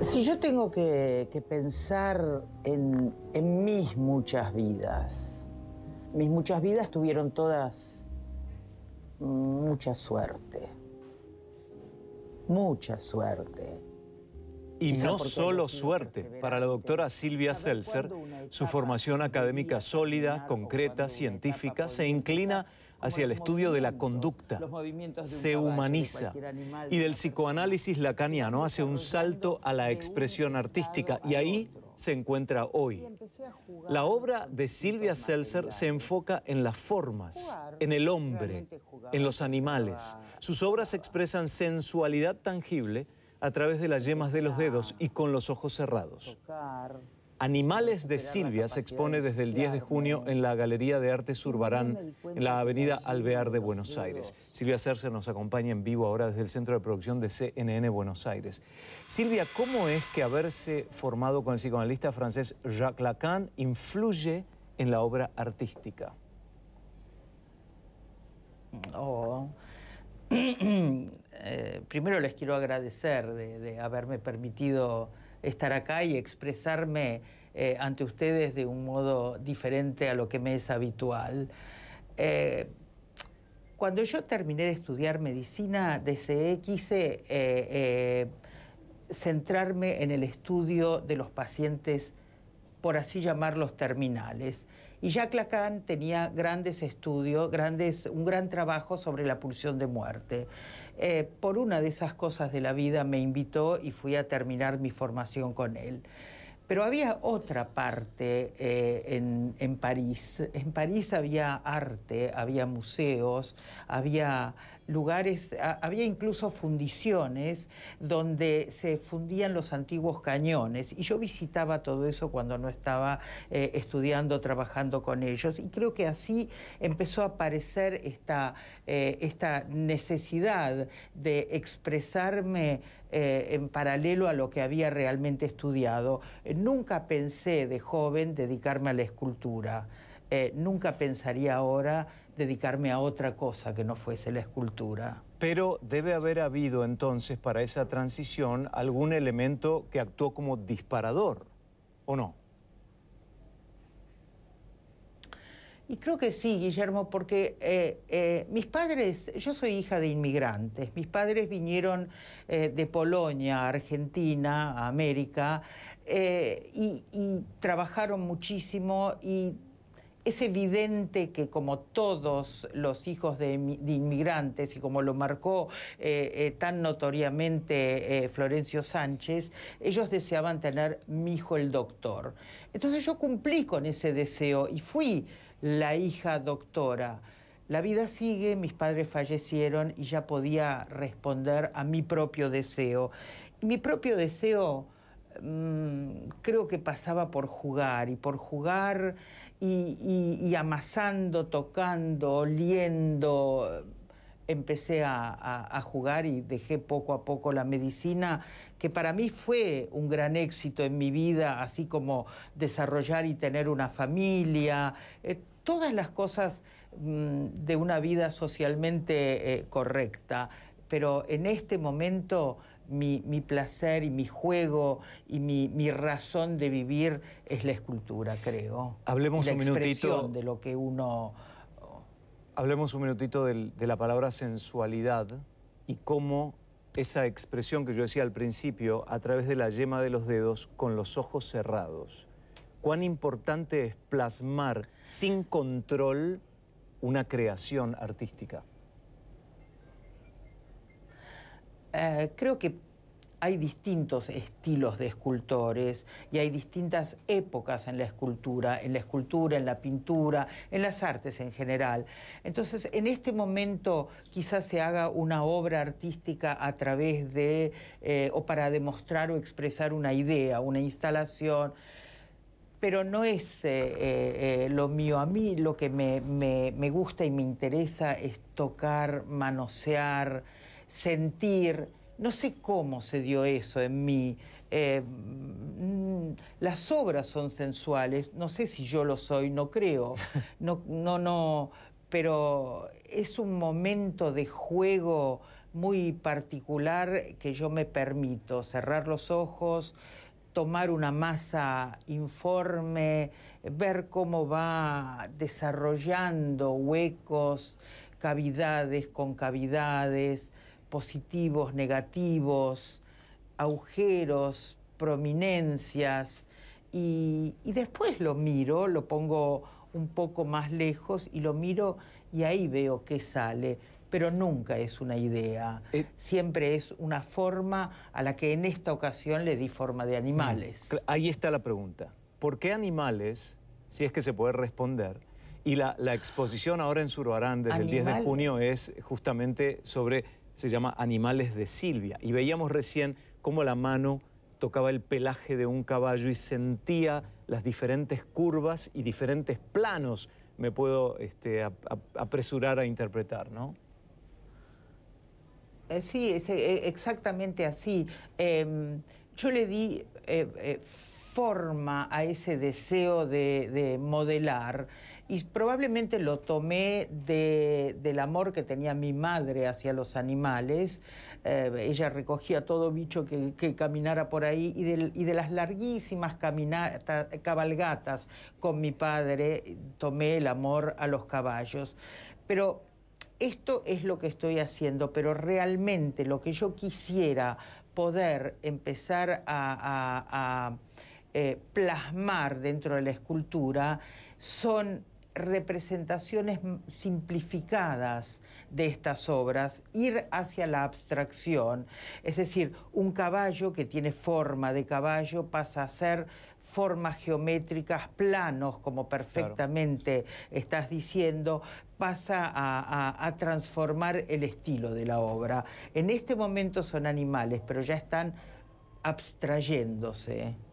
Si yo tengo que, pensar en, mis muchas vidas, mis muchas vidas tuvieron todas mucha suerte. Mucha suerte. Y no solo suerte. Para la doctora Silvia Seltzer, su formación académica sólida, concreta, científica, se inclina hacia el estudio de la conducta, se humaniza y del psicoanálisis lacaniano hace un salto a la expresión artística y ahí se encuentra hoy. La obra de Silvia Seltzer se enfoca en las formas, en el hombre, en los animales. Sus obras expresan sensualidad tangible a través de las yemas de los dedos y con los ojos cerrados. Animales de Silvia se expone desde el 10 de junio en la Galería de Arte Surbarán, en la avenida Alvear de Buenos Aires. Silvia Cerse nos acompaña en vivo ahora desde el Centro de Producción de CNN Buenos Aires. Silvia, ¿cómo es que haberse formado con el psicoanalista francés Jacques Lacan influye en la obra artística? Oh. Eh, primero les quiero agradecer de haberme permitido estar acá y expresarme eh, ante ustedes de un modo diferente a lo que me es habitual. Eh, cuando yo terminé de estudiar medicina, deseé, quise eh, centrarme en el estudio de los pacientes, por así llamarlos, terminales. Y Jacques Lacan tenía grandes estudios, grandes, un gran trabajo sobre la pulsión de muerte. Eh, por una de esas cosas de la vida me invitó y fui a terminar mi formación con él. Pero había otra parte eh, en, en, París. En París había arte, había museos, había lugares, había incluso fundiciones donde se fundían los antiguos cañones y yo visitaba todo eso cuando no estaba eh, estudiando, trabajando con ellos y creo que así empezó a aparecer esta, eh, necesidad de expresarme eh, en paralelo a lo que había realmente estudiado. nunca pensé de joven dedicarme a la escultura. nunca pensaría ahora dedicarme a otra cosa que no fuese la escultura. Pero debe haber habido entonces para esa transición algún elemento que actuó como disparador, ¿o no? Y creo que sí, Guillermo, porque eh, eh, mis padres, yo soy hija de inmigrantes, mis padres vinieron eh, de Polonia, Argentina, a América, y, y trabajaron muchísimo y es evidente que como todos los hijos de, inmigrantes y como lo marcó eh, eh, tan notoriamente eh, Florencio Sánchez, ellos deseaban tener mi hijo el doctor. Entonces yo cumplí con ese deseo y fui la hija doctora. La vida sigue, mis padres fallecieron y ya podía responder a mi propio deseo. mi propio deseo mm, creo que pasaba por jugar y por jugar y, amasando, tocando, oliendo, empecé a, jugar y dejé poco a poco la medicina, que para mí fue un gran éxito en mi vida, así como desarrollar y tener una familia, eh, todas las cosas mm, de una vida socialmente eh, correcta. Pero en este momento mi, placer y mi juego y mi, razón de vivir es la escultura, creo. Hablemos un minutito. de lo que uno. Hablemos un minutito de, de la palabra sensualidad y cómo esa expresión que yo decía al principio, a través de la yema de los dedos, con los ojos cerrados. Cuán importante es plasmar sin control una creación artística. Eh, creo que hay distintos estilos de escultores y hay distintas épocas en la escultura, en la escultura, en la pintura, en las artes en general. Entonces, en este momento quizás se haga una obra artística a través de, eh, o para demostrar o expresar una idea, una instalación, pero no es eh, lo mío. A mí lo que me gusta y me interesa es tocar, manosear, sentir. No sé cómo se dio eso en mí. Eh, mm, las obras son sensuales, no sé si yo lo soy, no creo. No, no, no, pero es un momento de juego muy particular que yo me permito cerrar los ojos, tomar una masa informe, ver cómo va desarrollando huecos, cavidades, concavidades, positivos, negativos, agujeros, prominencias, y, después lo miro, lo pongo un poco más lejos y lo miro y ahí veo qué sale. Pero nunca es una idea, eh, siempre es una forma a la que en esta ocasión le di forma de animales. Ahí está la pregunta. ¿Por qué animales, si es que se puede responder, y la, exposición ahora en Suruarán, desde el 10 de junio es justamente sobre se llama Animales de Silvia. Y veíamos recién cómo la mano tocaba el pelaje de un caballo y sentía las diferentes curvas y diferentes planos, me puedo este, apresurar a interpretar, ¿no? Eh, sí, es eh, eh, exactamente así. Em, yo le di forma a ese deseo de modelar y probablemente lo tomé del amor que tenía mi madre hacia los animales. Eh, ella recogía todo bicho que, caminara por ahí y de, y de las larguísimas cabalgatas con mi padre tomé el amor a los caballos. Pero esto es lo que estoy haciendo, pero realmente lo que yo quisiera poder empezar a, eh, plasmar dentro de la escultura son representaciones simplificadas de estas obras, ir hacia la abstracción, es decir, un caballo que tiene forma de caballo pasa a ser formas geométricas, planos, como perfectamente estás diciendo, pasa a, transformar el estilo de la obra. En este momento son animales, pero ya están abstrayéndose.